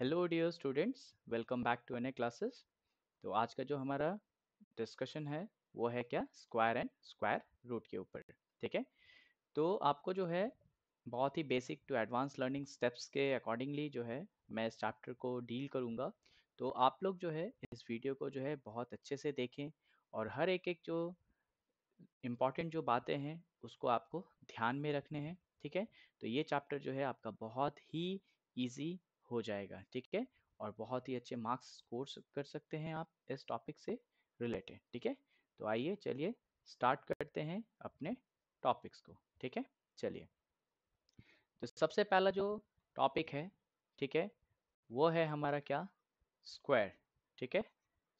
hello dear students welcome back to N classes तो आज का जो हमारा डिस्कशन है वो है क्या स्क्वायर एंड स्क्वायर रूट के ऊपर ठीक है तो आपको जो है बहुत ही basic to advance learning steps के अकॉर्डिंगली जो है मैं इस चैप्टर को डील करूँगा तो आप लोग जो है इस वीडियो को जो है बहुत अच्छे से देखें और हर एक एक जो इम्पॉर्टेंट जो बातें हैं उसको आपको ध्यान में रखने हैं ठीक है तो ये चैप्टर जो है आपका बहुत ही ईजी हो जाएगा ठीक है और बहुत ही अच्छे मार्क्स स्कोर कर सकते हैं आप इस टॉपिक से रिलेटेड ठीक है तो आइए चलिए स्टार्ट करते हैं अपने टॉपिक्स को ठीक है चलिए तो सबसे पहला जो टॉपिक है ठीक है वो है हमारा क्या स्क्वायर ठीक है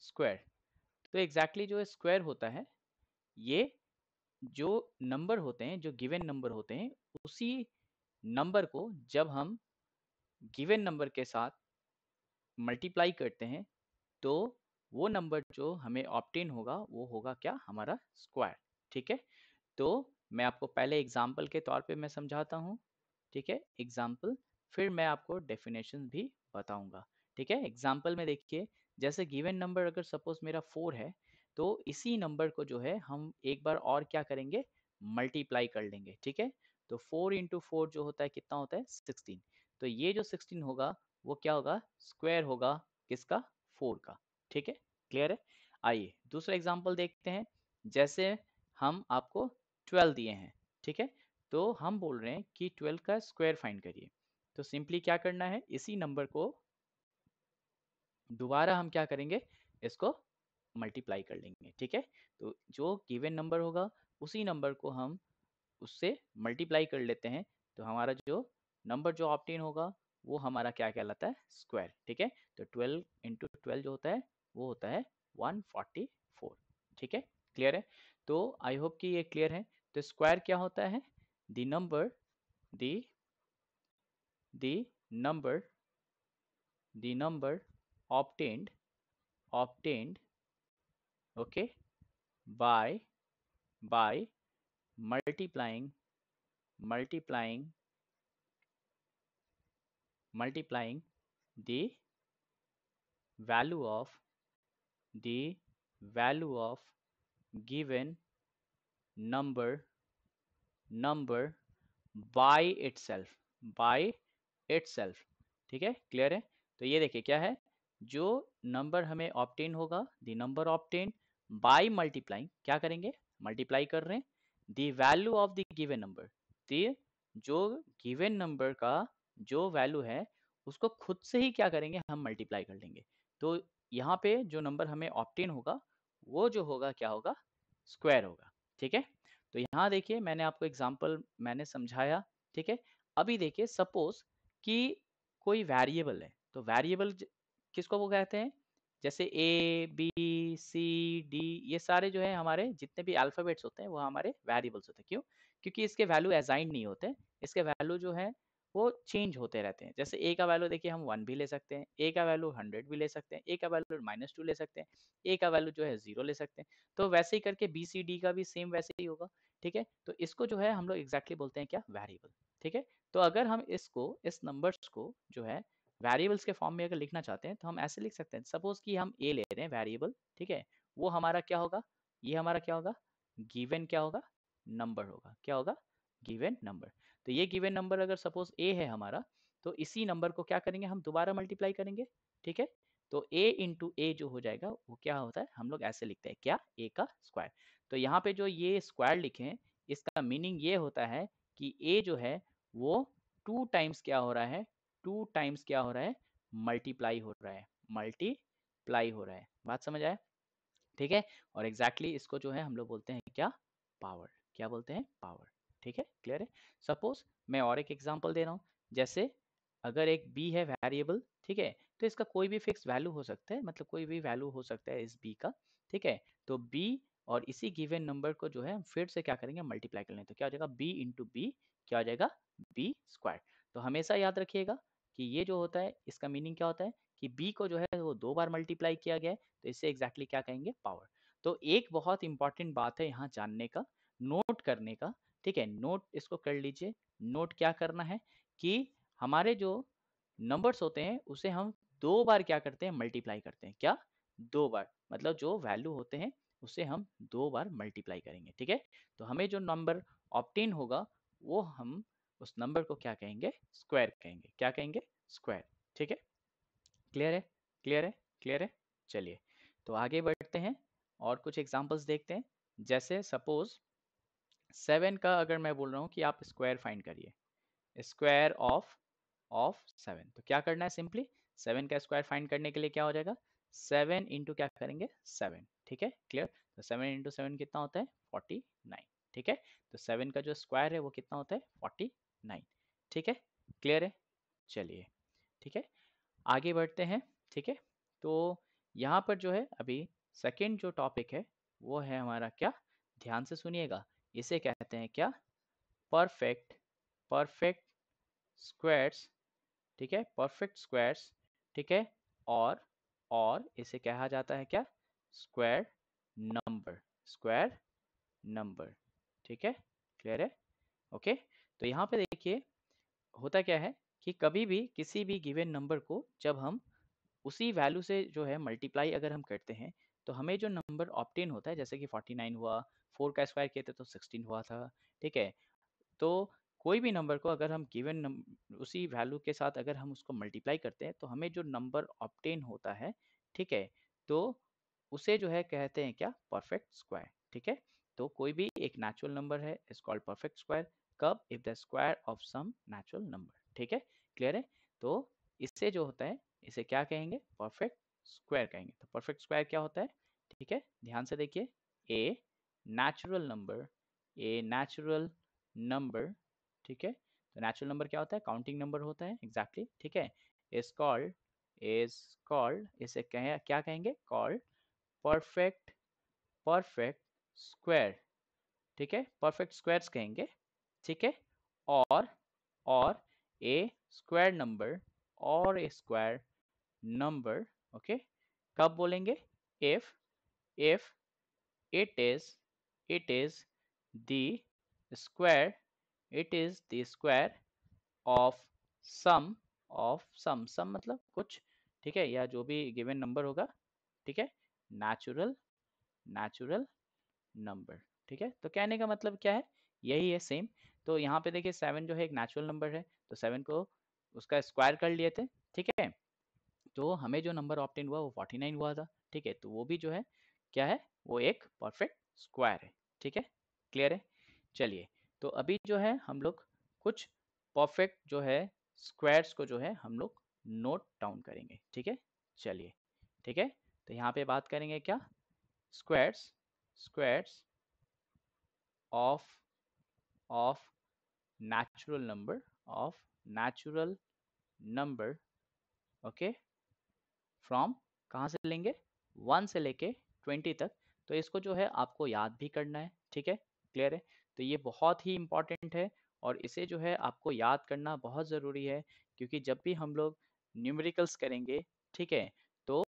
स्क्वायर तो एग्जैक्टली exactly जो स्क्वायर होता है ये जो नंबर होते हैं जो गिवन नंबर होते हैं उसी नंबर को जब हम गिवन नंबर के साथ मल्टीप्लाई करते हैं तो वो नंबर जो हमें ऑप्टेन होगा वो होगा क्या हमारा स्क्वायर ठीक है तो मैं आपको पहले एग्जाम्पल के तौर पे मैं समझाता हूँ ठीक है एग्जाम्पल फिर मैं आपको डेफिनेशन भी बताऊँगा ठीक है एग्जाम्पल में देखिए जैसे गिवन नंबर अगर सपोज मेरा फोर है तो इसी नंबर को जो है हम एक बार और क्या करेंगे मल्टीप्लाई कर लेंगे ठीक है तो फोर इंटू फोर जो होता है कितना होता है सिक्सटीन तो ये जो सिक्सटीन होगा वो क्या होगा स्क्वायर होगा किसका फोर का ठीक है क्लियर है आइए दूसरा एग्जाम्पल देखते हैं जैसे हम आपको ट्वेल्व दिए हैं ठीक है तो हम बोल रहे हैं कि ट्वेल्व का स्क्वायर फाइंड करिए तो सिंपली क्या करना है इसी नंबर को दोबारा हम क्या करेंगे इसको मल्टीप्लाई कर लेंगे ठीक है तो जो गिवन नंबर होगा उसी नंबर को हम उससे मल्टीप्लाई कर लेते हैं तो हमारा जो नंबर जो ऑप्टेन होगा वो हमारा क्या कहलाता है स्क्वायर ठीक है तो 12 इंटू ट्वेल्व जो होता है वो होता है 144 ठीक है क्लियर है तो आई होप कि ये क्लियर है तो स्क्वायर क्या होता है the number the number the number obtained obtained okay by by multiplying multiplying multiplying the value of the value of given number number by itself by itself ठीक है clear है तो ये देखिए क्या है जो नंबर हमें ऑप्टेन होगा the number obtain by multiplying क्या करेंगे मल्टीप्लाई कर रहे हैं the value of the given number जो गिवन नंबर का जो वैल्यू है उसको खुद से ही क्या करेंगे हम मल्टीप्लाई कर लेंगे तो यहाँ पे जो नंबर हमें ऑप्टेन होगा वो जो होगा क्या होगा स्क्वायर होगा ठीक है तो यहाँ देखिए मैंने आपको एग्जाम्पल मैंने समझाया ठीक है अभी देखिए सपोज कि कोई वेरिएबल है तो वेरिएबल किसको वो कहते हैं जैसे ए बी सी डी ये सारे जो है हमारे जितने भी अल्फ़ाबेट्स होते हैं वो हमारे वेरिएबल्स होते हैं क्यों क्योंकि इसके वैल्यू एजाइन नहीं होते इसके वैल्यू जो है वो चेंज होते रहते हैं जैसे ए का वैल्यू देखिए हम वन भी ले सकते हैं ए का वैल्यू हंड्रेड भी ले सकते हैं ए का वैल्यू माइनस टू ले सकते हैं ए का वैल्यू जो है जीरो ले सकते हैं तो वैसे ही करके बी सी डी का भी सेम वैसे ही होगा ठीक है तो इसको जो है हम लोग एग्जैक्टली exactly बोलते हैं क्या वेरिएबल ठीक है तो अगर हम इसको इस नंबर्स को जो है वेरिएबल्स के फॉर्म में अगर लिखना चाहते हैं तो हम ऐसे लिख सकते हैं सपोज कि हम ए ले रहे हैं वेरिएबल ठीक है वो हमारा क्या होगा ये हमारा क्या होगा गिवन क्या होगा नंबर होगा क्या होगा गिवन नंबर तो ये गिवन नंबर अगर सपोज ए है हमारा तो इसी नंबर को क्या करेंगे हम दोबारा मल्टीप्लाई करेंगे ठीक है तो a इंटू ए जो हो जाएगा वो क्या होता है हम लोग ऐसे लिखते हैं क्या a का स्क्वायर तो यहाँ पे जो ये स्क्वायर लिखे हैं इसका मीनिंग ये होता है कि a जो है वो टू टाइम्स क्या हो रहा है टू टाइम्स क्या हो रहा है मल्टीप्लाई हो रहा है मल्टीप्लाई हो रहा है बात समझ आए ठीक है और एग्जैक्टली exactly इसको जो है हम लोग बोलते हैं क्या पावर क्या बोलते हैं पावर ठीक है क्लियर है सपोज मैं और एक एग्जाम्पल दे रहा हूँ जैसे अगर एक बी है वेरिएबल ठीक है तो इसका कोई भी फिक्स वैल्यू हो सकता है मतलब कोई भी वैल्यू हो सकता है इस बी का ठीक है तो बी और इसी गिवेन नंबर को जो है हम फिर से क्या करेंगे मल्टीप्लाई कर लेंगे तो क्या हो जाएगा बी इंटू बी क्या हो जाएगा बी स्क्वायर तो हमेशा याद रखिएगा कि ये जो होता है इसका मीनिंग क्या होता है कि बी को जो है वो दो बार मल्टीप्लाई किया गया है तो इससे एग्जैक्टली exactly क्या कहेंगे पावर तो एक बहुत इंपॉर्टेंट बात है यहाँ जानने का नोट करने का ठीक है नोट इसको कर लीजिए नोट क्या करना है कि हमारे जो नंबर्स होते हैं उसे हम दो बार क्या करते हैं मल्टीप्लाई करते हैं क्या दो बार मतलब जो वैल्यू होते हैं उसे हम दो बार मल्टीप्लाई करेंगे ठीक है तो हमें जो नंबर ऑप्टेन होगा वो हम उस नंबर को क्या कहेंगे स्क्वायर कहेंगे क्या कहेंगे स्क्वायर ठीक है क्लियर है क्लियर है क्लियर है चलिए तो आगे बढ़ते हैं और कुछ एग्जाम्पल्स देखते हैं जैसे सपोज सेवन का अगर मैं बोल रहा हूँ कि आप स्क्वायर फाइंड करिए स्क्वायर ऑफ ऑफ सेवन तो क्या करना है सिंपली सेवन का स्क्वायर फाइंड करने के लिए क्या हो जाएगा सेवन इंटू क्या करेंगे सेवन ठीक है क्लियर तो सेवन इंटू सेवन कितना होता है फोर्टी नाइन ठीक है तो सेवन का जो स्क्वायर है वो कितना होता है फोर्टी नाइन ठीक है क्लियर है चलिए ठीक है आगे बढ़ते हैं ठीक है तो यहाँ पर जो है अभी सेकेंड जो टॉपिक है वो है हमारा क्या ध्यान से सुनिएगा इसे कहते हैं क्या परफेक्ट परफेक्ट स्क्वायर्स ठीक है परफेक्ट स्क्वायर्स ठीक है और और इसे कहा जाता है क्या स्क्वायर नंबर स्क्वायर नंबर ठीक है क्लियर है ओके तो यहाँ पे देखिए होता क्या है कि कभी भी किसी भी गिवन नंबर को जब हम उसी वैल्यू से जो है मल्टीप्लाई अगर हम करते हैं तो हमें जो नंबर ऑप्टेन होता है जैसे कि 49 हुआ फोर का स्क्वायर किए थे तो सिक्सटीन हुआ था ठीक है तो कोई भी नंबर को अगर हम गिवन उसी वैल्यू के साथ अगर हम उसको मल्टीप्लाई करते हैं तो हमें जो नंबर ऑप्टेन होता है ठीक है तो उसे जो है कहते हैं क्या परफेक्ट स्क्वायर ठीक है तो कोई भी एक नेचुरल नंबर है इज कॉल्ड परफेक्ट स्क्वायर कब if the square of some natural number ठीक है क्लियर है तो इससे जो होता है इसे क्या कहेंगे परफेक्ट स्क्वायर कहेंगे तो परफेक्ट स्क्वायर क्या होता है ठीक है ध्यान से देखिए a natural number a natural number ठीक है तो नेचुरल नंबर क्या होता है काउंटिंग नंबर होता है एग्जैक्टली exactly, ठीक है इज कॉल्ड इज कॉल्ड इसे कह, क्या कहेंगे कॉल्ड परफेक्ट परफेक्ट स्क्वायर ठीक है परफेक्ट स्क्वायर्स कहेंगे ठीक है और और ए स्क्वायर नंबर और ए स्क्वायर नंबर ओके कब बोलेंगे if if it is it is the square it is the square of sum of sum sum मतलब कुछ ठीक है या जो भी गिवन नंबर होगा ठीक है नेचुरल नेचुरल नंबर ठीक है तो कहने का मतलब क्या है यही है सेम तो यहाँ पे देखिए सेवन जो है एक नेचुरल नंबर है तो सेवन को उसका स्क्वायर कर लिए थे ठीक है तो हमें जो नंबर ऑप्टेन हुआ वो फोर्टी नाइन हुआ था ठीक है तो वो भी जो है क्या है वो एक परफेक्ट स्क्वायर है ठीक है क्लियर है चलिए तो अभी जो है हम लोग कुछ परफेक्ट जो है स्क्वायर्स को जो है हम लोग नोट डाउन करेंगे ठीक है चलिए ठीक है तो यहाँ पे बात करेंगे क्या squares squares of of natural number of natural number okay from कहाँ से लेंगे वन से लेके ट्वेंटी तक तो इसको जो है आपको याद भी करना है ठीक है क्लियर है तो ये बहुत ही इम्पॉर्टेंट है और इसे जो है आपको याद करना बहुत ज़रूरी है क्योंकि जब भी हम लोग न्यूमेरिकल्स करेंगे ठीक है तो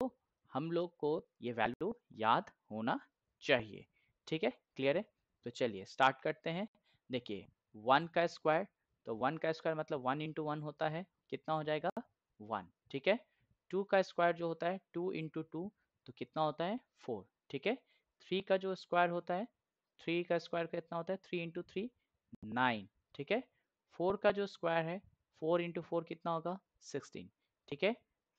हम लोग को ये वैल्यू याद होना चाहिए ठीक है क्लियर है तो चलिए स्टार्ट करते हैं देखिए वन का स्क्वायर तो वन का स्क्वायर मतलब वन इंटू वन होता है कितना हो जाएगा वन ठीक है टू का स्क्वायर जो होता है टू इंटू टू तो कितना होता है फोर ठीक है थ्री का जो स्क्वायर होता है थ्री का स्क्वायर कितना होता है थ्री इंटू थ्री नाइन ठीक है फोर का जो स्क्वायर है फोर इंटू फोर कितना होगा सिक्सटीन ठीक है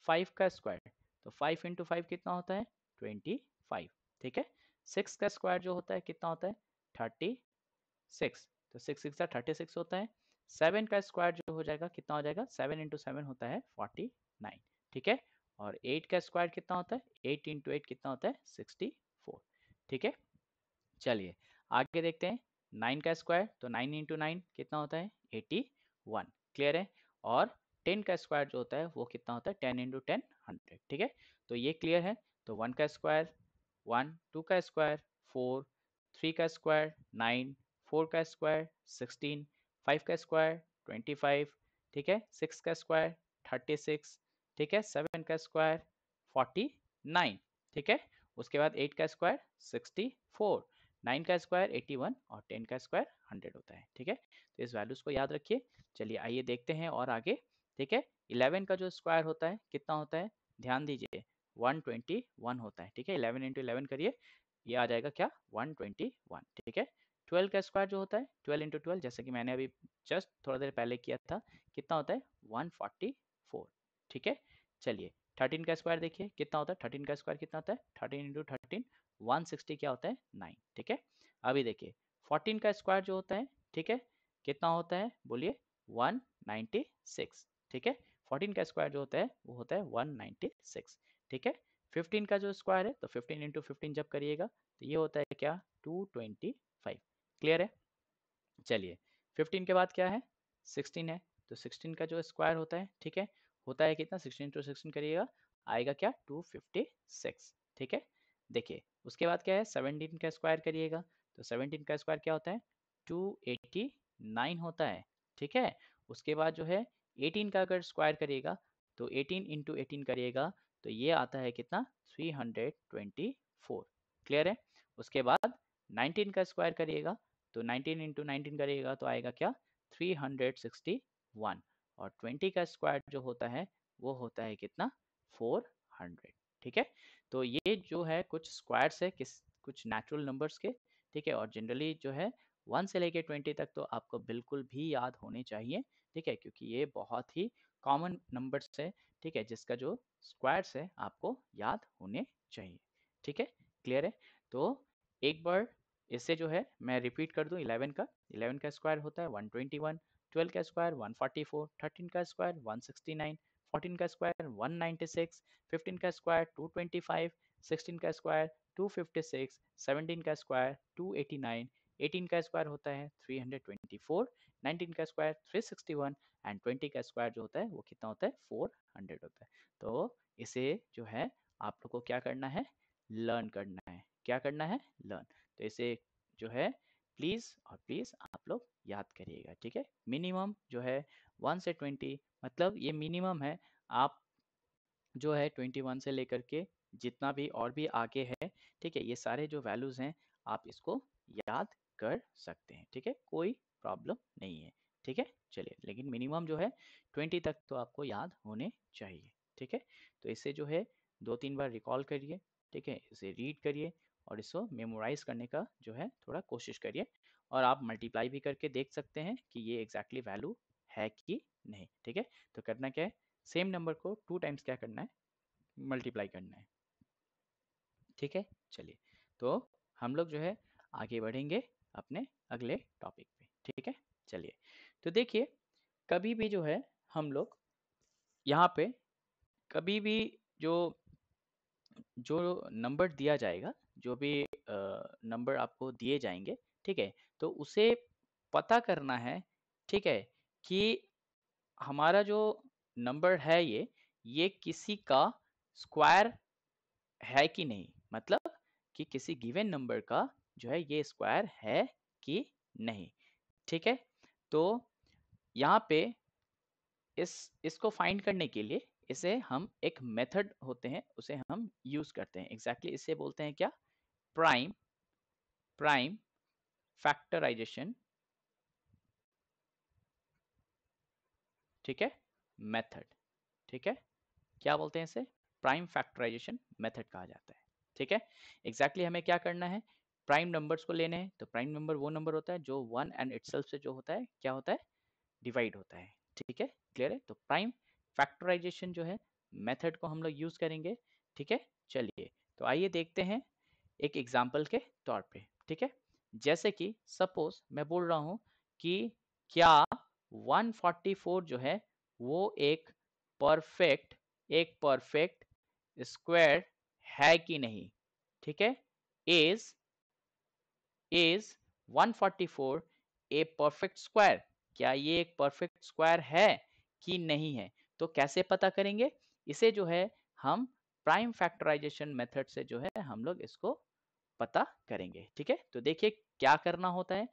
फाइव का स्क्वायर तो फाइव इंटू फाइव कितना होता है ट्वेंटी फाइव ठीक है सिक्स का स्क्वायर जो होता है कितना होता है थर्टी सिक्स तो सिक्स सिक्स थर्टी सिक्स होता है सेवन का स्क्वायर जो हो जाएगा कितना हो जाएगा सेवन इंटू सेवन होता है फोर्टी नाइन ठीक है और एट का स्क्वायर कितना होता है एट इंटू एट कितना होता है सिक्सटी ठीक है चलिए आगे देखते हैं नाइन का स्क्वायर तो नाइन इंटू नाइन कितना होता है एटी वन क्लियर है और टेन का स्क्वायर जो होता है वो कितना होता है टेन इंटू टेन हंड्रेड ठीक है तो ये क्लियर है तो वन का स्क्वायर वन टू का स्क्वायर फोर थ्री का स्क्वायर नाइन फोर का स्क्वायर सिक्सटीन फाइव का स्क्वायर ट्वेंटी फाइव ठीक है सिक्स का स्क्वायर थर्टी सिक्स ठीक है सेवन का स्क्वायर फोर्टी नाइन ठीक है उसके बाद एट का स्क्वायर सिक्सटी फोर नाइन का स्क्वायर एट्टी वन और टेन का स्क्वायर हंड्रेड होता है ठीक है तो इस वैल्यूज को याद रखिए चलिए आइए देखते हैं और आगे ठीक है इलेवन का जो स्क्वायर होता है कितना होता है ध्यान दीजिए वन ट्वेंटी वन होता है ठीक है इलेवन इंटू इलेवन करिए ये आ जाएगा क्या वन ट्वेंटी वन ठीक है ट्वेल्व का स्क्वायर जो होता है ट्वेल्व इंटू ट्वेल्व जैसे कि मैंने अभी जस्ट थोड़ा देर पहले किया था कितना होता है वन फोर्टी फोर ठीक है चलिए थर्टीन का स्क्वायर देखिए कितना होता है थर्टीन का स्क्वायर कितना होता है thirteen into thirteen one sixty क्या होता है नाइन ठीक है अभी देखिए फोर्टीन का स्क्वायर जो होता है ठीक है कितना होता है बोलिए वन नाइन्टी सिक्स ठीक है फोर्टीन का स्क्वायर जो होता है वो होता है वन नाइन्टी सिक्स ठीक है फिफ्टीन का जो स्क्वायर है तो फिफ्टीन इंटू फिफ्टीन जब करिएगा तो ये होता है क्या टू ट्वेंटी फाइव क्लियर है चलिए फिफ्टीन के बाद क्या है सिक्सटीन है तो सिक्सटीन का जो स्क्वायर होता है ठीक है होता है कितना सिक्सटीन टू सिक्सटीन करिएगा आएगा क्या टू फिफ्टी सिक्स ठीक है देखिए उसके बाद क्या है सेवनटीन का स्क्वायर करिएगा तो सेवनटीन का स्क्वायर क्या होता है टू एटी नाइन होता है ठीक है उसके बाद जो है एटीन का अगर स्क्वायर करिएगा तो एटीन इंटू एटीन करिएगा तो ये आता है कितना three hundred twenty four clear है उसके बाद नाइनटीन का स्क्वायर करिएगा तो नाइनटीन इंटू नाइनटीन करिएगा तो आएगा क्या थ्री हंड्रेड सिक्सटी वन और ट्वेंटी का स्क्वायर जो होता है वो होता है कितना फोर हंड्रेड ठीक है तो ये जो है कुछ स्क्वायर्स है किस कुछ नेचुरल नंबर्स के ठीक है और जनरली जो है वन से लेके ट्वेंटी तक तो आपको बिल्कुल भी याद होने चाहिए ठीक है क्योंकि ये बहुत ही कॉमन नंबर्स है ठीक है जिसका जो स्क्वायर्स है आपको याद होने चाहिए ठीक है क्लियर है तो एक बार इससे जो है मैं रिपीट कर दूं 11 का 11 का स्क्वायर होता है 121 ट्वेल्व का square one forty four thirteen का square one sixty nine fourteen का square one ninety six fifteen का square two twenty five sixteen का square two fifty six seventeen का square two eighty nine eighteen का square होता है three hundred twenty four nineteen का square three sixty one and twenty का square जो होता है वो कितना होता है फोर हंड्रेड होता है तो इसे जो है आप लोग को क्या करना है लर्न करना है क्या करना है लर्न तो इसे जो है प्लीज़ और प्लीज़ आप लोग याद करिएगा ठीक है मिनिमम जो है वन से ट्वेंटी मतलब ये मिनिमम है आप जो है ट्वेंटी वन से लेकर के जितना भी और भी आगे है ठीक है ये सारे जो वैल्यूज़ हैं आप इसको याद कर सकते हैं ठीक है कोई प्रॉब्लम नहीं है ठीक है चलिए लेकिन मिनिमम जो है ट्वेंटी तक तो आपको याद होने चाहिए ठीक है तो इसे जो है दो तीन बार रिकॉल करिए ठीक है इसे रीड करिए और इसको मेमोराइज करने का जो है थोड़ा कोशिश करिए और आप मल्टीप्लाई भी करके देख सकते हैं कि ये एग्जैक्टली exactly वैल्यू है कि नहीं ठीक है तो करना क्या है सेम नंबर को टू टाइम्स क्या करना है मल्टीप्लाई करना है ठीक है चलिए तो हम लोग जो है आगे बढ़ेंगे अपने अगले टॉपिक पे ठीक है चलिए तो देखिए कभी भी जो है हम लोग यहाँ पे कभी भी जो जो नंबर दिया जाएगा जो भी नंबर आपको दिए जाएंगे ठीक है तो उसे पता करना है ठीक है कि हमारा जो नंबर है ये ये किसी का स्क्वायर है कि नहीं मतलब कि किसी गिवन नंबर का जो है ये स्क्वायर है कि नहीं ठीक है तो यहाँ पे इस इसको फाइंड करने के लिए इसे हम एक मेथड होते हैं उसे हम यूज़ करते हैं एग्जैक्टली exactly इसे बोलते हैं क्या prime prime factorization ठीक है मेथड ठीक है क्या बोलते हैं इसे प्राइम फैक्टराइजेशन मेथड कहा जाता है ठीक है एग्जैक्टली exactly हमें क्या करना है प्राइम नंबर्स को लेने हैं तो प्राइम नंबर वो नंबर होता है जो वन एंड इट से जो होता है क्या होता है डिवाइड होता है ठीक है क्लियर है तो प्राइम फैक्टराइजेशन जो है मेथड को हम लोग यूज करेंगे ठीक है चलिए तो आइए देखते हैं एक एग्जाम्पल के तौर पे ठीक है जैसे कि सपोज मैं बोल रहा हूं कि क्या 144 जो है वो एक परफेक्ट एक परफेक्ट स्क्वायर है कि नहीं ठीक है is is 144 a perfect square क्या ये एक परफेक्ट स्क्वायर है कि नहीं है तो कैसे पता करेंगे इसे जो है हम प्राइम फैक्टराइजेशन मेथड से जो है हम लोग इसको पता करेंगे ठीक है तो देखिए क्या करना होता है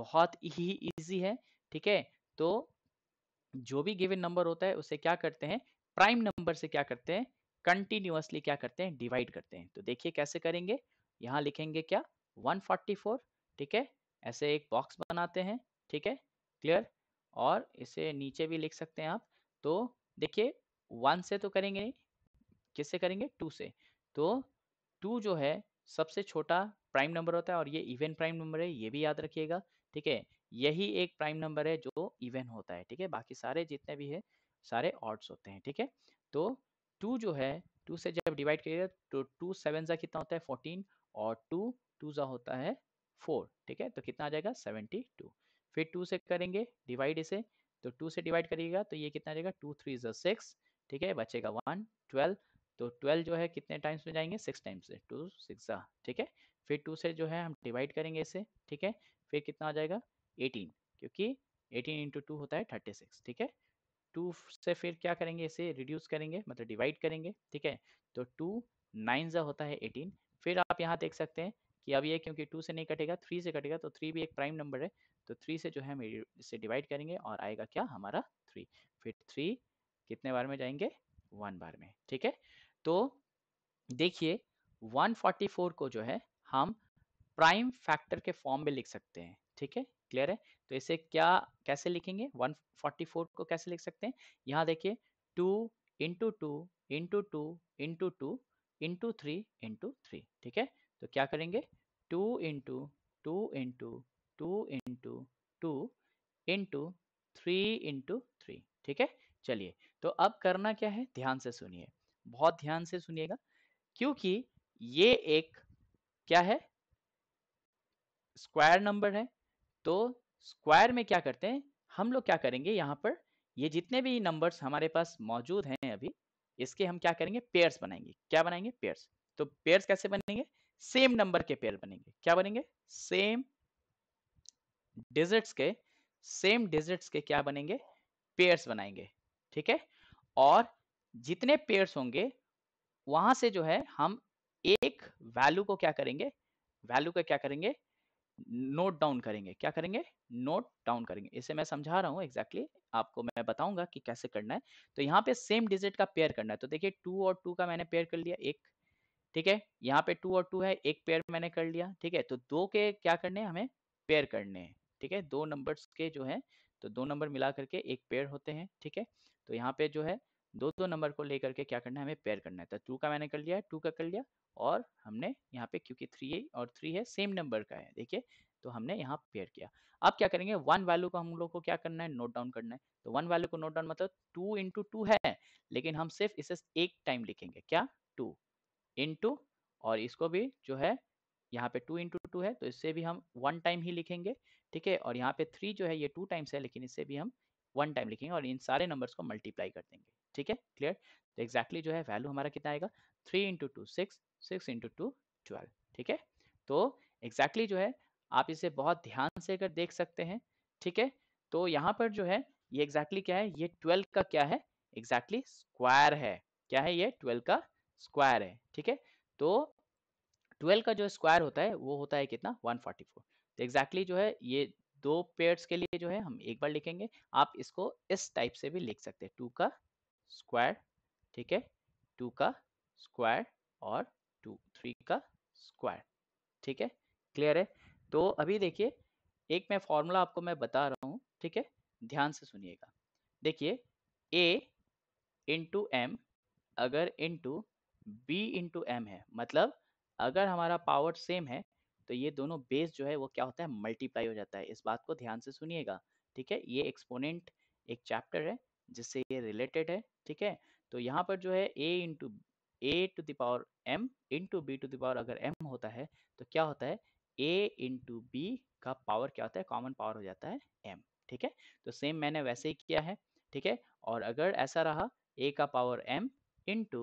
बहुत ही इजी है ठीक है तो जो भी गिवन नंबर होता है उसे क्या करते हैं प्राइम नंबर से क्या करते हैं कंटिन्यूसली क्या करते हैं डिवाइड करते हैं तो देखिए कैसे करेंगे यहाँ लिखेंगे क्या 144 ठीक है ऐसे एक बॉक्स बनाते हैं ठीक है क्लियर और इसे नीचे भी लिख सकते हैं आप तो देखिए वन से तो करेंगे नहीं किससे करेंगे टू से तो टू जो है सबसे छोटा प्राइम नंबर होता है और ये इवन प्राइम नंबर है ये भी याद रखिएगा ठीक है यही एक प्राइम नंबर है जो इवन होता है ठीक है बाकी सारे जितने भी है सारे ऑड्स होते हैं ठीक है तो टू जो है टू से जब डिवाइड करिएगा तो टू सेवन ज़ा कितना होता है फोर्टीन और टू टू ज़ा होता है फोर ठीक है तो कितना आ जाएगा सेवेंटी टू फिर टू से करेंगे डिवाइड इसे तो टू से डिवाइड करिएगा तो ये कितना आ जाएगा टू थ्री जो सिक्स ठीक है बचेगा वन ट्वेल्व तो ट्वेल्व जो है कितने टाइम्स में जाएंगे सिक्स टाइम्स से टू सिक्स ठीक है फिर टू से जो है हम डिवाइड करेंगे इसे ठीक है फिर कितना आ जाएगा एटीन क्योंकि एटीन इंटू टू होता है थर्टी सिक्स ठीक है टू से फिर क्या करेंगे इसे रिड्यूस करेंगे मतलब डिवाइड करेंगे ठीक है तो टू नाइन जो होता है एटीन फिर आप यहाँ देख सकते हैं कि अब ये क्योंकि टू से नहीं कटेगा थ्री से कटेगा तो थ्री भी एक प्राइम नंबर है तो थ्री से जो है हम इसे डिवाइड करेंगे और आएगा क्या हमारा थ्री फिर थ्री कितने बार में जाएंगे वन बार में ठीक है तो देखिए 144 को जो है हम प्राइम फैक्टर के फॉर्म में लिख सकते हैं ठीक है क्लियर है तो इसे क्या कैसे लिखेंगे 144 को कैसे लिख सकते हैं यहाँ देखिए two into two into two into two into three into three ठीक है तो क्या करेंगे two into two into two into two into three into three ठीक है चलिए तो अब करना क्या है ध्यान से सुनिए बहुत ध्यान से सुनिएगा क्योंकि ये एक क्या है स्क्वायर नंबर है तो स्क्वायर में क्या करते हैं हम लोग क्या करेंगे यहाँ पर ये जितने भी नंबर्स हमारे पास मौजूद हैं अभी इसके हम क्या करेंगे पेयर्स बनाएंगे क्या बनाएंगे पेयर्स तो पेयर्स कैसे बनेंगे सेम नंबर के पेयर बनेंगे क्या बनेंगे सेम डिजिट्स के सेम डिजिट्स के क्या बनेंगे पेयर्स बनाएंगे ठीक है और जितने पेयर्स होंगे वहां से जो है हम एक वैल्यू को क्या करेंगे वैल्यू का क्या करेंगे नोट डाउन करेंगे क्या करेंगे नोट डाउन करेंगे इसे मैं समझा रहा हूँ एग्जैक्टली exactly, आपको मैं बताऊंगा कि कैसे करना है तो यहाँ पे सेम डिजिट का पेयर करना है तो देखिए टू और टू का मैंने पेयर कर लिया एक ठीक है यहाँ पे टू और टू है एक पेयर मैंने कर लिया ठीक है तो दो के क्या करने हैं हमें पेयर करने हैं ठीक है दो नंबर्स के जो है तो दो नंबर मिला करके एक पेयर होते हैं ठीक है तो यहाँ पे जो है दो दो नंबर को लेकर के क्या करना है हमें पेयर करना है तो टू का मैंने कर लिया टू का कर लिया और हमने यहाँ पे क्योंकि थ्री है और थ्री है सेम नंबर का है देखिए तो हमने यहाँ पेयर किया अब क्या करेंगे वन वैल्यू को हम लोग को क्या करना है नोट डाउन करना है तो वन वैल्यू को नोट डाउन मतलब टू इंटू टू है लेकिन हम सिर्फ इसे एक टाइम लिखेंगे क्या टू इंटू और इसको भी जो है यहाँ पे टू इंटू टू है तो इससे भी हम वन टाइम ही लिखेंगे ठीक है और यहाँ पे थ्री जो है ये टू टाइम्स है लेकिन इससे भी हम वन टाइम लिखेंगे और इन सारे नंबर्स को मल्टीप्लाई कर देंगे ठीक है क्लियर तो एग्जैक्टली जो है वैल्यू हमारा कितना आएगा three into two six six into two twelve ठीक है तो एग्जैक्टली जो है आप इसे बहुत ध्यान से अगर देख सकते हैं ठीक है तो यहाँ पर जो है ये एग्जैक्टली क्या है ये ट्वेल्व का क्या है एग्जैक्टली स्क्वायर है क्या है ये ट्वेल्व का स्क्वायर है ठीक है तो ट्वेल्व का जो स्क्वायर होता है वो होता है कितना वन फोर्टी फोर तो एग्जैक्टली exactly जो है ये दो पेयर्स के लिए जो है हम एक बार लिखेंगे आप इसको इस टाइप से भी लिख सकते हैं टू का स्क्वायर ठीक है टू का स्क्वायर और टू थ्री का स्क्वायर ठीक है क्लियर है तो अभी देखिए एक मैं फॉर्मूला आपको मैं बता रहा हूँ ठीक है ध्यान से सुनिएगा देखिए ए इंटू एम अगर इंटू बी इंटू एम है मतलब अगर हमारा पावर सेम है तो ये दोनों बेस जो है वो क्या होता है मल्टीप्लाई हो जाता है इस बात को ध्यान से सुनिएगा ठीक है ये एक्सपोनेंट एक चैप्टर है जिससे ये रिलेटेड है ठीक है तो यहाँ पर जो है A into A to the power M into B to the power अगर एम होता है तो क्या होता है ए इंटू बी का पावर क्या होता है कॉमन पावर हो जाता है एम ठीक है तो सेम मैंने वैसे ही किया है ठीक है और अगर ऐसा रहा ए का पावर एम इंटू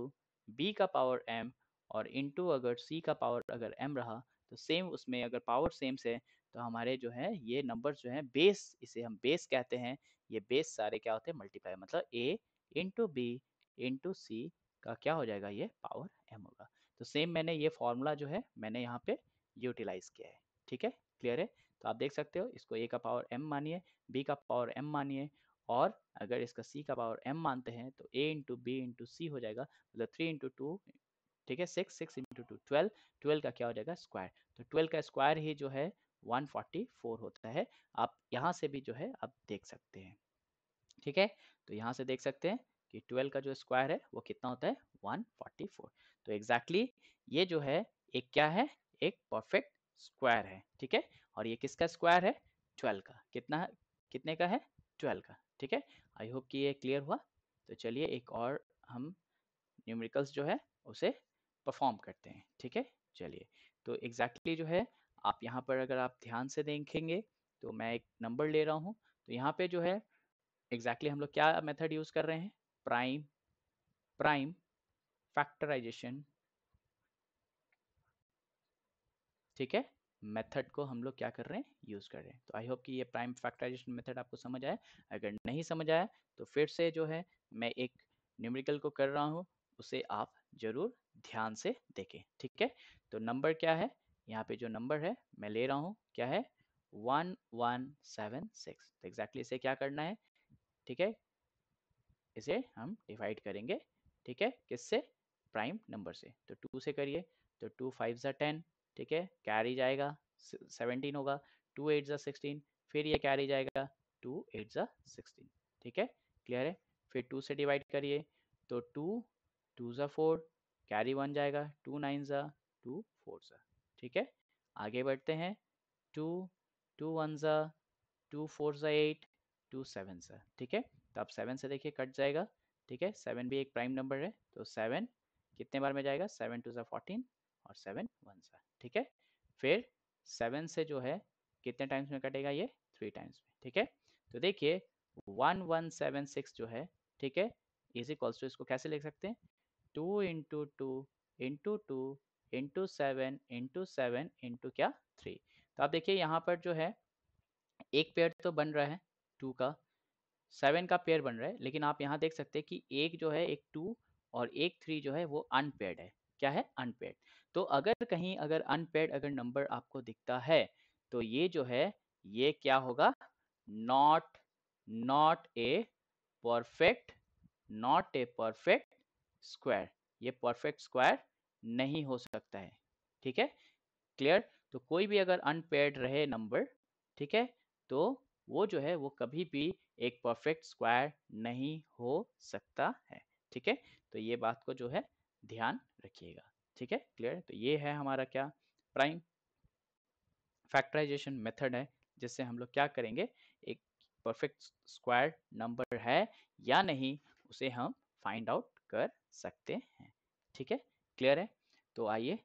बी का पावर एम और इंटू अगर सी का पावर अगर एम रहा तो सेम उसमें अगर पावर सेम से तो हमारे जो है ये नंबर जो है बेस इसे हम बेस कहते हैं ये बेस सारे क्या होते हैं मल्टीप्लाई मतलब A into B into C का क्या हो जाएगा ये पावर एम होगा तो सेम मैंने ये फॉर्मूला जो है मैंने यहाँ पे यूटिलाइज किया है ठीक है क्लियर है तो आप देख सकते हो इसको ए का पावर एम मानिए बी का पावर एम मानिए और अगर इसका सी का पावर एम मानते हैं तो A into B into C हो जाएगा मतलब थ्री इंटू टू ठीक है six six into two twelve twelve का क्या हो जाएगा स्क्वायर तो ट्वेल्व का स्क्वायर ही जो है फोर होता है आप यहाँ से भी जो है आप देख सकते हैं ठीक है तो यहाँ से देख सकते हैं कि ट्वेल्व का जो स्क्वायर है वो कितना होता है फोर तो एग्जैक्टली exactly ये जो है एक क्या है एक परफेक्ट स्क्वायर है ठीक है और ये किसका स्क्वायर है ट्वेल्व का कितना कितने का है ट्वेल्व का ठीक है आई होप कि ये क्लियर हुआ तो चलिए एक और हम न्यूमेरिकल्स जो है उसे परफॉर्म करते हैं ठीक है चलिए तो एग्जैक्टली exactly जो है आप यहाँ पर अगर आप ध्यान से देखेंगे तो मैं एक नंबर ले रहा हूँ तो यहाँ पे जो है एग्जैक्टली exactly हम लोग क्या मेथड यूज़ कर रहे हैं प्राइम प्राइम फैक्टराइजेशन ठीक है मेथड को हम लोग क्या कर रहे हैं यूज़ कर रहे हैं तो आई होप कि ये प्राइम फैक्टराइजेशन मेथड आपको समझ आए अगर नहीं समझ आया तो फिर से जो है मैं एक न्यूमेरिकल को कर रहा हूँ उसे आप जरूर ध्यान से देखें ठीक है तो नंबर क्या है यहाँ पे जो नंबर है मैं ले रहा हूँ क्या है वन वन सेवन सिक्स तो एग्जैक्टली इसे क्या करना है ठीक है इसे हम डिवाइड करेंगे ठीक है किससे प्राइम नंबर से तो टू से करिए तो टू फाइव ज़ा टेन ठीक है कैरी जाएगा सेवनटीन होगा टू एट ज़ा सिक्सटीन फिर ये कैरी जाएगा टू एट ज़ा सिक्सटीन ठीक है क्लियर है फिर टू से डिवाइड करिए तो टू टू ज़ा फोर कैरी वन जाएगा टू नाइन ज़ा टू फोर ज़ा ठीक है आगे बढ़ते हैं टू टू वन ज़ा टू फोर ज़ा एट टू सेवन ज़ा ठीक है तो आप सेवन से देखिए कट जाएगा ठीक है सेवन भी एक प्राइम नंबर है तो सेवन कितने बार में जाएगा सेवन टू ज़ा फोर्टीन और सेवन वन ज़ा ठीक है फिर सेवन से जो है कितने टाइम्स में कटेगा ये थ्री टाइम्स में ठीक है तो देखिए वन वन सेवन सिक्स जो है ठीक है इज इक्वल्स टू इसको कैसे लिख सकते हैं two into two into two into seven into seven into क्या थ्री तो आप देखिए यहाँ पर जो है एक पेयर तो बन रहा है टू का सेवन का पेयर बन रहा है लेकिन आप यहाँ देख सकते हैं कि एक जो है एक टू और एक थ्री जो है वो अनपेड है क्या है अनपेड तो अगर कहीं अगर अनपेड अगर नंबर आपको दिखता है तो ये जो है ये क्या होगा not not a perfect not a perfect square ये परफेक्ट स्क्वायर नहीं हो सकता है ठीक है क्लियर तो कोई भी अगर अनपेड रहे नंबर ठीक है तो वो जो है वो कभी भी एक परफेक्ट स्क्वायर नहीं हो सकता है ठीक है तो ये बात को जो है ध्यान रखिएगा ठीक है क्लियर तो ये है हमारा क्या प्राइम फैक्टराइजेशन मेथड है जिससे हम लोग क्या करेंगे एक परफेक्ट स्क्वायर नंबर है या नहीं उसे हम फाइंड आउट कर सकते हैं ठीक है क्लियर है तो आइए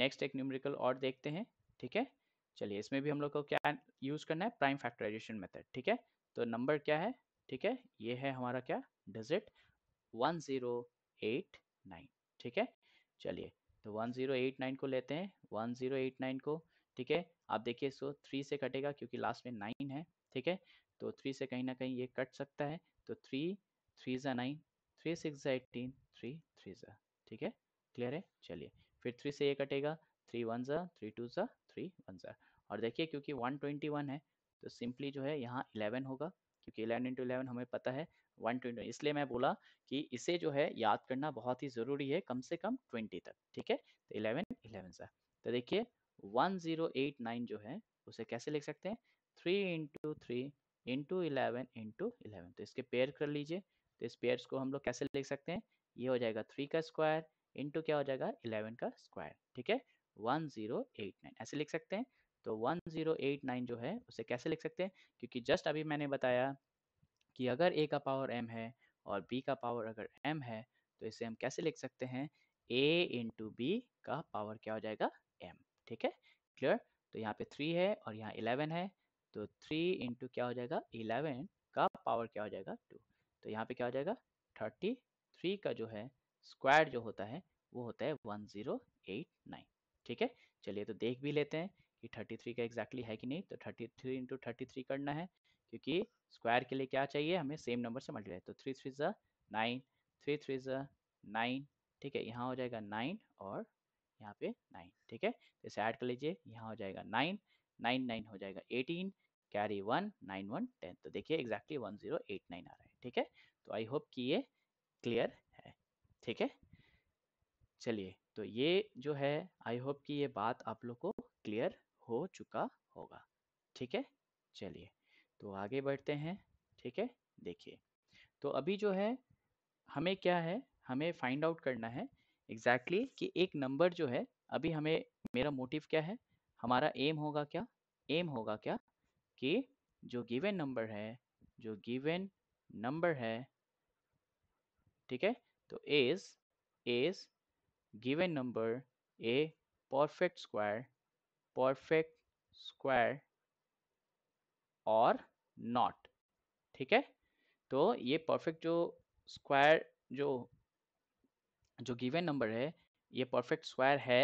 नेक्स्ट एक न्यूमेरिकल और देखते हैं ठीक है चलिए इसमें भी हम लोग को क्या यूज़ करना है प्राइम फैक्टराइजेशन मेथड ठीक है तो नंबर क्या है ठीक है ये है हमारा क्या digit one zero eight nine ठीक है चलिए तो वन ज़ीरो एट नाइन को लेते हैं वन ज़ीरो एट नाइन को ठीक है आप देखिए इसको थ्री से कटेगा क्योंकि लास्ट में नाइन है ठीक है तो थ्री से कहीं ना कहीं ये कट सकता है तो थ्री थ्री ज़ा नाइन थ्री सिक्स ज़ा एट्टीन थ्री थ्री ज़ा ठीक है क्लियर है चलिए फिर थ्री से ये कटेगा थ्री वन ज़ा थ्री टू ज़ा थ्री वन ज़ा और देखिए क्योंकि वन ट्वेंटी वन है तो सिंपली जो है यहाँ इलेवन होगा क्योंकि इलेवन इंटू इलेवन हमें पता है वन ट्वेंटी इसलिए मैं बोला कि इसे जो है याद करना बहुत ही ज़रूरी है कम से कम ट्वेंटी तक ठीक है तो इलेवन इलेवन सा तो देखिए वन ज़ीरो एट नाइन जो है उसे कैसे लिख सकते हैं three into three into eleven into eleven तो इसके पेयर कर लीजिए तो इस पेयर्स को हम लोग कैसे लिख सकते हैं ये हो जाएगा थ्री का स्क्वायर इंटू क्या हो जाएगा इलेवन का स्क्वायर ठीक है वन जीरो एट नाइन ऐसे लिख सकते हैं तो वन जीरो एट नाइन जो है उसे कैसे लिख सकते हैं क्योंकि जस्ट अभी मैंने बताया कि अगर ए का पावर एम है और बी का पावर अगर एम है तो इसे हम कैसे लिख सकते हैं ए इंटू बी का पावर क्या हो जाएगा एम ठीक है क्लियर तो यहाँ पे थ्री है और यहाँ इलेवन है तो थ्री इंटू क्या हो जाएगा इलेवन का पावर क्या हो जाएगा टू तो यहाँ पे क्या हो जाएगा थर्टी थ्री का जो है स्क्वायर जो होता है वो होता है वन जीरो एट नाइन ठीक है चलिए तो देख भी लेते हैं कि थर्टी थ्री का एग्जैक्टली exactly है कि नहीं तो thirty three into thirty three करना है क्योंकि स्क्वायर के लिए क्या चाहिए हमें सेम नंबर से मल्टीप्लाई तो थ्री थ्री ज़ा नाइन थ्री थ्री ज़ा नाइन ठीक है यहाँ हो जाएगा नाइन और यहाँ पे नाइन ठीक है तो इसे ऐड कर लीजिए यहाँ हो जाएगा नाइन नाइन नाइन हो जाएगा eighteen carry one nine one ten तो देखिए exactly one zero eight nine आ रहा है ठीक है तो आई होप कि ये क्लियर है ठीक है चलिए तो ये जो है आई होप कि ये बात आप लोग को क्लियर हो चुका होगा ठीक है चलिए तो आगे बढ़ते हैं ठीक है देखिए तो अभी जो है हमें क्या है हमें फाइंड आउट करना है एग्जैक्टली exactly कि एक नंबर जो है अभी हमें मेरा मोटिव क्या है हमारा एम होगा क्या एम होगा क्या कि जो गिवन नंबर है जो गिवन नंबर है ठीक है तो is is given number a perfect square perfect square और नॉट ठीक है तो ये परफेक्ट जो स्क्वायर जो जो गिवेन नंबर है ये परफेक्ट स्क्वायर है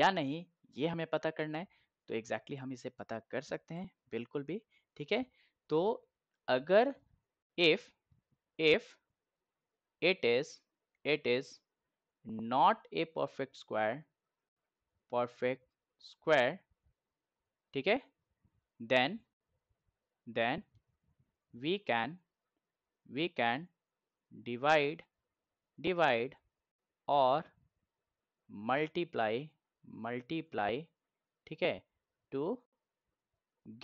या नहीं ये हमें पता करना है तो एग्जैक्टली exactly हम इसे पता कर सकते हैं बिल्कुल भी ठीक है तो अगर if if it is it is not a perfect square perfect square ठीक है then then we can we can divide divide or multiply multiply ठीक है to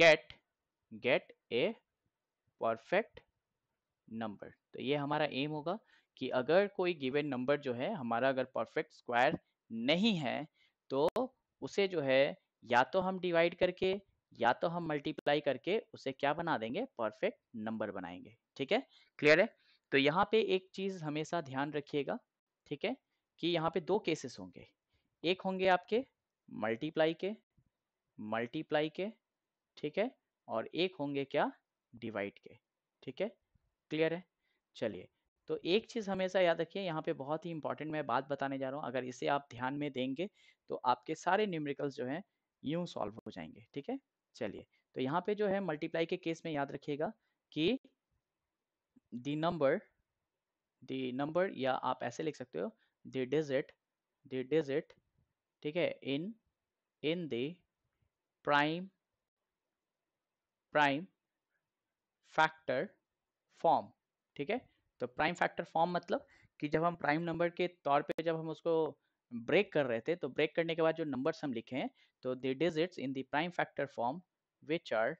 get get a perfect number तो ये हमारा एम होगा कि अगर कोई गिवन नंबर जो है हमारा अगर परफेक्ट स्क्वायर नहीं है तो उसे जो है या तो हम डिवाइड करके या तो हम मल्टीप्लाई करके उसे क्या बना देंगे परफेक्ट नंबर बनाएंगे ठीक है क्लियर है तो यहाँ पे एक चीज हमेशा ध्यान रखिएगा ठीक है कि यहाँ पे दो केसेस होंगे एक होंगे आपके मल्टीप्लाई के मल्टीप्लाई के ठीक है और एक होंगे क्या डिवाइड के ठीक है क्लियर है चलिए तो एक चीज़ हमेशा याद रखिए यहाँ पे बहुत ही इंपॉर्टेंट मैं बात बताने जा रहा हूँ अगर इसे आप ध्यान में देंगे तो आपके सारे न्यूमेरिकल्स जो हैं यूँ सॉल्व हो जाएंगे ठीक है चलिए तो यहाँ पे जो है मल्टीप्लाई के केस में याद रखिएगा कि द नंबर द नंबर या आप ऐसे लिख सकते हो द डिजिट द डिजिट ठीक है in in the prime prime factor form ठीक है तो प्राइम फैक्टर फॉर्म मतलब कि जब हम प्राइम नंबर के तौर पे जब हम उसको ब्रेक कर रहे थे तो ब्रेक करने के बाद जो नंबर्स हम लिखे हैं तो the digits in the prime factor form which are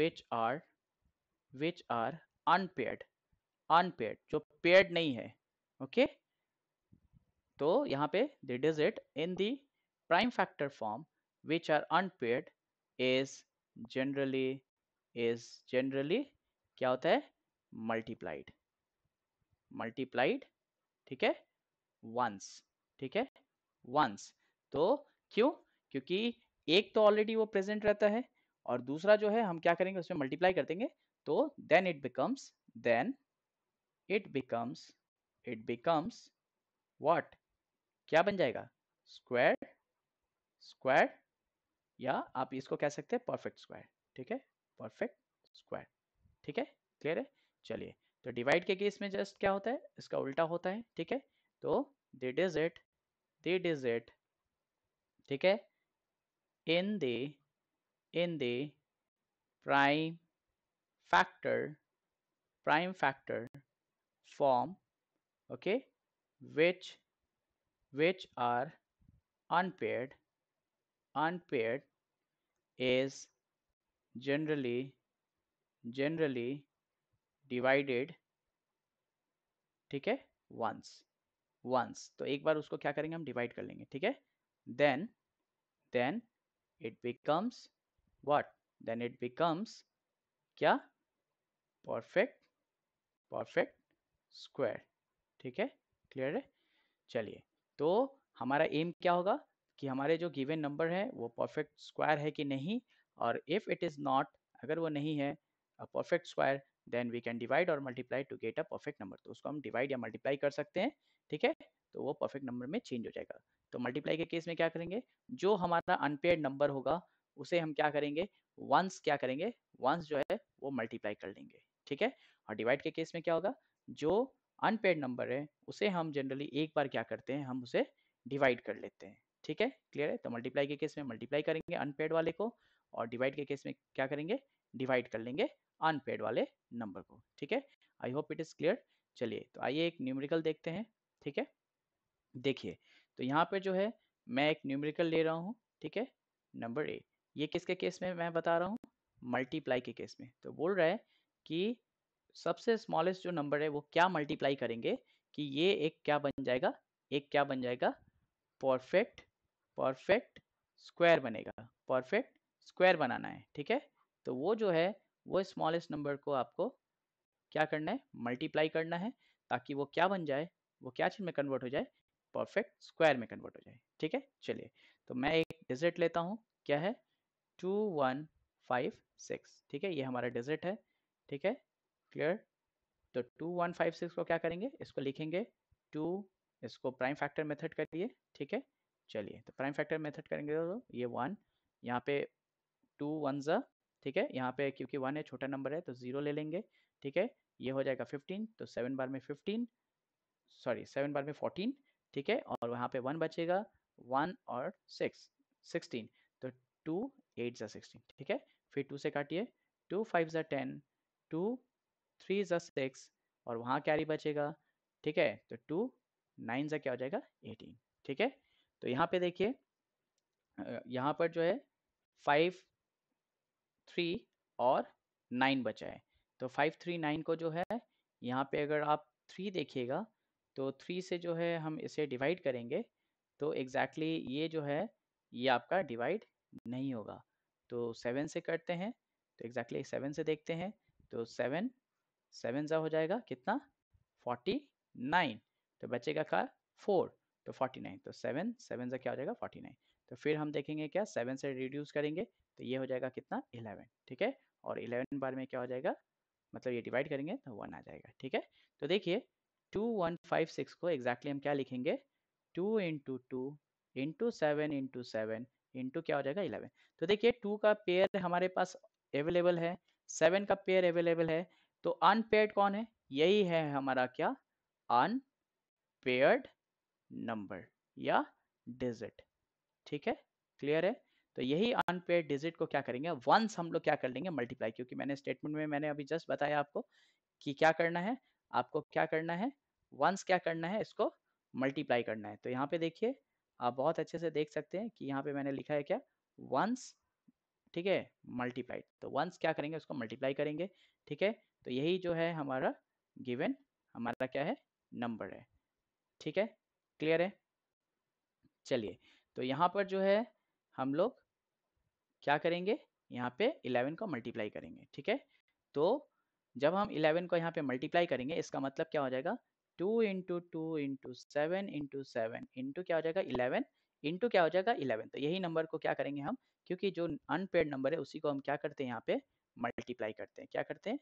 which are which are unpaired unpaired जो पेड नहीं है ओके तो यहाँ पे the digit in the prime factor form which are unpaired is generally is generally क्या होता है multiplied multiplied ठीक है वंस ठीक है वंस तो क्यों क्योंकि एक तो ऑलरेडी वो प्रेजेंट रहता है और दूसरा जो है हम क्या करेंगे उसमें मल्टीप्लाई कर देंगे तो then it becomes then it becomes it becomes what क्या बन जाएगा स्क्वायर स्क्वायर या आप इसको कह सकते हैं परफेक्ट स्क्वायर ठीक है परफेक्ट स्क्वायर ठीक है क्लियर है चलिए तो डिवाइड के केस में जस्ट क्या होता है इसका उल्टा होता है ठीक है तो that is it that is it ठीक है in the in the prime factor prime factor form okay which which are unpaired unpaired is generally generally divided ठीक है वंस वंस तो एक बार उसको क्या करेंगे हम डिवाइड कर लेंगे ठीक है then then it becomes what then it becomes क्या परफेक्ट परफेक्ट स्क्वायर ठीक है क्लियर है चलिए तो हमारा एम क्या होगा कि हमारे जो गिवन नंबर है वो परफेक्ट स्क्वायर है कि नहीं और इफ़ इट इज़ नॉट अगर वो नहीं है a perfect square then we can divide और multiply to get a perfect number तो उसको हम डिवाइड या मल्टीप्लाई कर सकते हैं ठीक है तो वो परफेक्ट नंबर में चेंज हो जाएगा तो मल्टीप्लाई के केस में क्या करेंगे जो हमारा अनपेड नंबर होगा उसे हम क्या करेंगे वंस क्या करेंगे वंस जो है वो मल्टीप्लाई कर लेंगे ठीक है और डिवाइड के केस में क्या होगा जो अनपेड नंबर है उसे हम जनरली एक बार क्या करते हैं हम उसे डिवाइड कर लेते हैं ठीक है क्लियर है तो मल्टीप्लाई के केस में मल्टीप्लाई करेंगे अनपेड वाले को और डिवाइड के केस में क्या करेंगे डिवाइड कर लेंगे अनपेड वाले नंबर को ठीक है I hope it is clear चलिए तो आइए एक न्यूमेरिकल देखते हैं ठीक है देखिए तो यहाँ पे जो है मैं एक न्यूमेरिकल ले रहा हूँ ठीक है नंबर ए ये किसके केस में मैं बता रहा हूँ मल्टीप्लाई के केस में तो बोल रहा है कि सबसे स्मॉलेस्ट जो नंबर है वो क्या मल्टीप्लाई करेंगे कि ये एक क्या बन जाएगा एक क्या बन जाएगा परफेक्ट परफेक्ट स्क्वायर बनेगा परफेक्ट स्क्वायर बनाना है ठीक है तो वो जो है वो स्मॉलेस्ट नंबर को आपको क्या करना है मल्टीप्लाई करना है ताकि वो क्या बन जाए वो क्या चीज़ में कन्वर्ट हो जाए परफेक्ट स्क्वायर में कन्वर्ट हो जाए ठीक है चलिए तो मैं एक डिजिट लेता हूँ क्या है टू वन फाइव सिक्स ठीक है ये हमारा डिजिट है ठीक है क्लियर तो टू वन फाइव सिक्स को क्या करेंगे इसको लिखेंगे टू इसको प्राइम फैक्टर मेथड करिए ठीक है चलिए तो प्राइम फैक्टर मेथड करेंगे तो ये वन यहाँ पे टू वन ज़ा ठीक है यहाँ पे क्योंकि वन है छोटा नंबर है तो जीरो ले लेंगे ठीक है ये हो जाएगा फिफ्टीन तो सेवन बार में फिफ्टीन सॉरी सेवन बार में फोर्टीन ठीक है और वहाँ पे वन बचेगा वन और सिक्स सिक्सटीन तो टू एट ज़ा सिक्सटीन ठीक है फिर टू से काटिए टू फाइव ज़ा टेन टू थ्री ज़ा सिक्स और वहाँ कैरी बचेगा ठीक है तो टू नाइन ज़ा क्या हो जाएगा एटीन ठीक है तो यहाँ पे देखिए यहाँ पर जो है फाइव थ्री और नाइन बचा है तो फाइव थ्री नाइन को जो है यहाँ पे अगर आप थ्री देखिएगा तो थ्री से जो है हम इसे डिवाइड करेंगे तो एग्जैक्टली exactly ये जो है ये आपका डिवाइड नहीं होगा तो सेवन से करते हैं तो एग्जैक्टली exactly सेवन से देखते हैं तो सेवन सेवन सा हो जाएगा कितना फोर्टी नाइन तो बचेगा का फोर तो फोर्टी नाइन तो सेवन सेवन सा क्या हो जाएगा फोर्टी नाइन तो फिर हम देखेंगे क्या सेवन से रिड्यूस करेंगे तो ये हो जाएगा कितना इलेवन ठीक है और इलेवन बार में क्या हो जाएगा मतलब ये डिवाइड करेंगे तो वन आ जाएगा ठीक है तो देखिए टू वन फाइव सिक्स को एग्जैक्टली हम क्या लिखेंगे two into two into seven into seven into क्या हो जाएगा इलेवन तो देखिए टू का पेयर हमारे पास अवेलेबल है सेवन का पेयर अवेलेबल है तो अनपेयर्ड कौन है यही है हमारा क्या अनपेयर्ड नंबर या डिजिट ठीक है क्लियर है तो यही अनपेड डिजिट को क्या करेंगे वंस हम लोग क्या कर लेंगे मल्टीप्लाई क्योंकि मैंने स्टेटमेंट में मैंने अभी जस्ट बताया आपको कि क्या करना है आपको क्या करना है वंस क्या करना है इसको मल्टीप्लाई करना है तो यहाँ पे देखिए आप बहुत अच्छे से देख सकते हैं कि यहाँ पे मैंने लिखा है क्या वंस ठीक है मल्टीप्लाइड तो वंस क्या करेंगे उसको मल्टीप्लाई करेंगे ठीक है तो यही जो है हमारा गिवन हमारा क्या है नंबर है ठीक है क्लियर है चलिए तो यहाँ पर जो है हम लोग क्या करेंगे यहाँ पे 11 को मल्टीप्लाई करेंगे ठीक है तो जब हम 11 को यहाँ पे मल्टीप्लाई करेंगे इसका मतलब क्या हो जाएगा two into two into seven into seven into क्या हो जाएगा इलेवन इंटू क्या हो जाएगा इलेवन तो यही नंबर को क्या करेंगे हम क्योंकि जो अनपेड नंबर है उसी को हम क्या करते हैं यहाँ पे मल्टीप्लाई करते हैं क्या करते हैं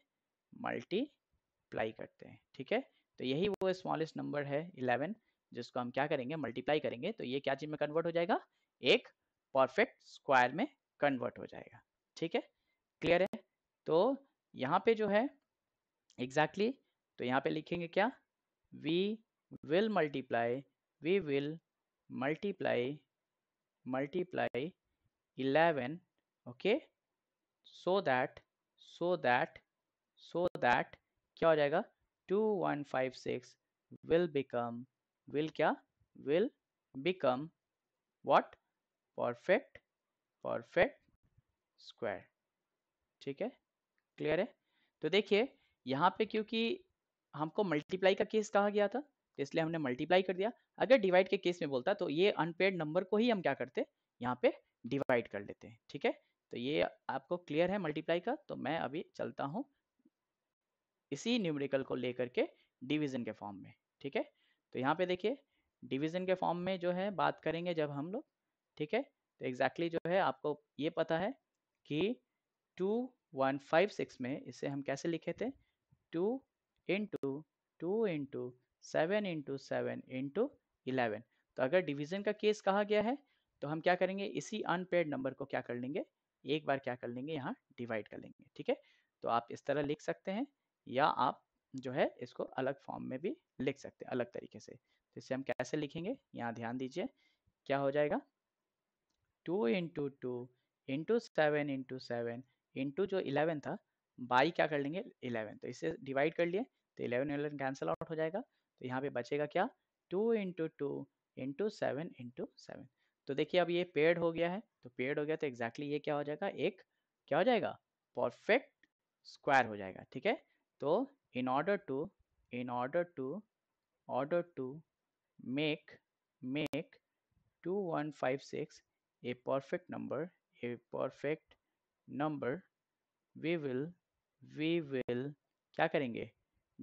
मल्टीप्लाई करते हैं ठीक है तो यही वो स्मॉलेस्ट नंबर है इलेवन जिसको हम क्या करेंगे मल्टीप्लाई करेंगे तो ये क्या चीज में कन्वर्ट हो जाएगा एक परफेक्ट स्क्वायर में कन्वर्ट हो जाएगा ठीक है क्लियर है तो यहाँ पे जो है एग्जैक्टली exactly, तो यहाँ पे लिखेंगे क्या we will multiply we will multiply multiply eleven okay so that so that so that क्या हो जाएगा two one five six will become will क्या will become what perfect perfect square ठीक है क्लियर है तो देखिए यहाँ पे क्योंकि हमको मल्टीप्लाई का केस कहा गया था तो इसलिए हमने मल्टीप्लाई कर दिया अगर डिवाइड के केस में बोलता तो ये अनपेड नंबर को ही हम क्या करते यहाँ पे डिवाइड कर लेते हैं ठीक है तो ये आपको क्लियर है मल्टीप्लाई का तो मैं अभी चलता हूँ इसी न्यूमेरिकल को लेकर के डिवीजन के फॉर्म में ठीक है तो यहाँ पे देखिए डिवीजन के फॉर्म में जो है बात करेंगे जब हम लोग ठीक है तो एग्जैक्टली exactly जो है आपको ये पता है कि टू वन फाइव सिक्स में इसे हम कैसे लिखे थे two into two into seven into seven into eleven तो अगर डिवीजन का केस कहा गया है तो हम क्या करेंगे इसी अनपेड नंबर को क्या कर लेंगे एक बार क्या कर लेंगे यहाँ डिवाइड कर लेंगे ठीक है तो आप इस तरह लिख सकते हैं या आप जो है इसको अलग फॉर्म में भी लिख सकते हैं अलग तरीके से तो इसे हम कैसे लिखेंगे यहाँ ध्यान दीजिए क्या हो जाएगा two into two into seven into seven into जो इलेवन था बाई क्या कर लेंगे इलेवन तो इसे डिवाइड कर लिए तो इलेवन इलेवन कैंसिल आउट हो जाएगा तो यहाँ पे बचेगा क्या two into two into seven into seven तो देखिए अब ये पेड हो गया है तो पेड हो गया तो एग्जैक्टली exactly ये क्या हो जाएगा एक क्या हो जाएगा परफेक्ट स्क्वायर हो जाएगा ठीक है तो in order to in order to order to make make two one five six a perfect number a perfect number we will we will क्या करेंगे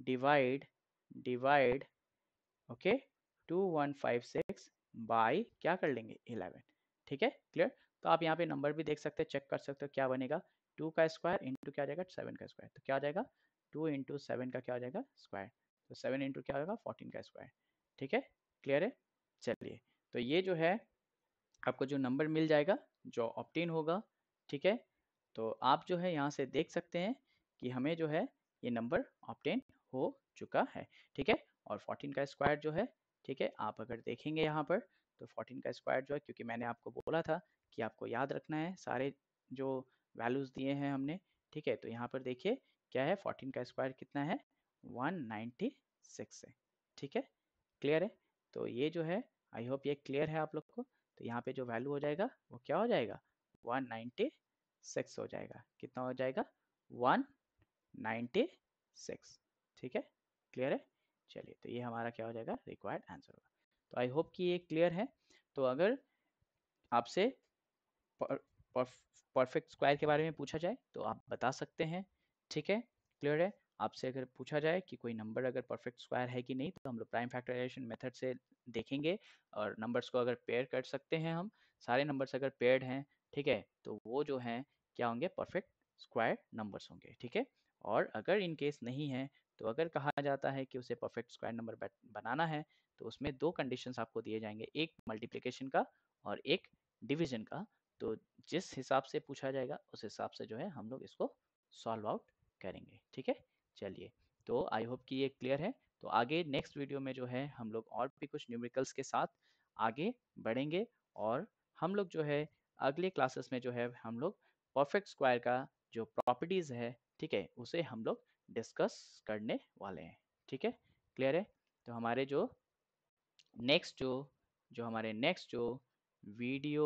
divide divide okay two one five six by क्या कर लेंगे eleven ठीक है clear तो आप यहाँ पे नंबर भी देख सकते हैं चेक कर सकते हो क्या बनेगा टू का स्क्वायर इंटू क्या जाएगा सेवन का स्क्वायर तो क्या आ जाएगा टू इंटू सेवन का क्या हो जाएगा स्क्वायर तो सेवन इंटू क्या जाएगा फोर्टीन का स्क्वायर ठीक है क्लियर है चलिए तो ये जो है आपको जो नंबर मिल जाएगा जो ऑप्टेन होगा ठीक है तो आप जो है यहाँ से देख सकते हैं कि हमें जो है ये नंबर ऑप्टेन हो चुका है ठीक है और फोर्टीन का स्क्वायर जो है ठीक है आप अगर देखेंगे यहाँ पर तो फोर्टीन का स्क्वायर जो है क्योंकि मैंने आपको बोला था कि आपको याद रखना है सारे जो वैल्यूज़ दिए हैं हमने ठीक है तो यहाँ पर देखिए क्या है फोर्टीन का स्क्वायर कितना है वन नाइन्टी सिक्स है ठीक है क्लियर है तो ये जो है आई होप ये क्लियर है आप लोग को तो यहाँ पे जो वैल्यू हो जाएगा वो क्या हो जाएगा 196 हो जाएगा कितना हो जाएगा 196 ठीक है क्लियर है चलिए तो ये हमारा क्या हो जाएगा रिक्वायर्ड आंसर होगा तो आई होप कि ये क्लियर है तो अगर आपसे परफेक्ट स्क्वायर के बारे में पूछा जाए तो आप बता सकते हैं ठीक है क्लियर है आपसे अगर पूछा जाए कि कोई नंबर अगर परफेक्ट स्क्वायर है कि नहीं तो हम लोग प्राइम फैक्टराइजेशन मेथड से देखेंगे और नंबर्स को अगर पेयर कर सकते हैं हम सारे नंबर्स अगर पेयर्ड हैं ठीक है तो वो जो हैं क्या होंगे परफेक्ट स्क्वायर नंबर्स होंगे ठीक है और अगर इन केस नहीं है तो अगर कहा जाता है कि उसे परफेक्ट स्क्वायर नंबर बनाना है तो उसमें दो कंडीशंस आपको दिए जाएंगे एक मल्टीप्लिकेशन का और एक डिवीजन का तो जिस हिसाब से पूछा जाएगा उस हिसाब से जो है हम लोग इसको सॉल्व आउट करेंगे ठीक है चलिए तो आई होप कि ये क्लियर है तो आगे नेक्स्ट वीडियो में जो है हम लोग और भी कुछ न्यूमेरिकल्स के साथ आगे बढ़ेंगे और हम लोग जो है अगले क्लासेस में जो है हम लोग परफेक्ट स्क्वायर का जो प्रॉपर्टीज़ है ठीक है उसे हम लोग डिस्कस करने वाले हैं ठीक है क्लियर है तो हमारे जो नेक्स्ट जो जो हमारे नेक्स्ट जो वीडियो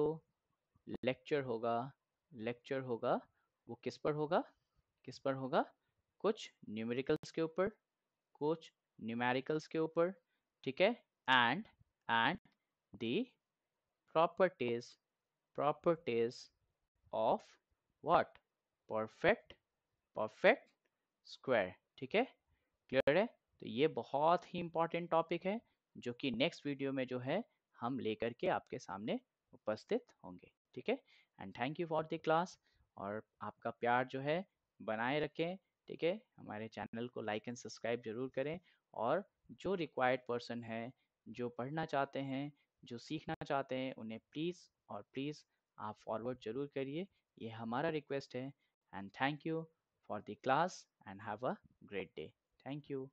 लेक्चर होगा लेक्चर होगा वो किस पर होगा किस पर होगा कुछ न्यूमेरिकल्स के ऊपर कुछ न्यूमेरिकल्स के ऊपर ठीक है and and the properties properties of what perfect perfect square ठीक है क्लियर है तो ये बहुत ही इंपॉर्टेंट टॉपिक है जो कि नेक्स्ट वीडियो में जो है हम लेकर के आपके सामने उपस्थित होंगे ठीक है and thank you for the class और आपका प्यार जो है बनाए रखें ठीक है हमारे चैनल को लाइक एंड सब्सक्राइब जरूर करें और जो रिक्वायर्ड पर्सन है जो पढ़ना चाहते हैं जो सीखना चाहते हैं उन्हें प्लीज़ और प्लीज़ आप फॉरवर्ड जरूर करिए ये हमारा रिक्वेस्ट है and thank you for the class and have a great day thank you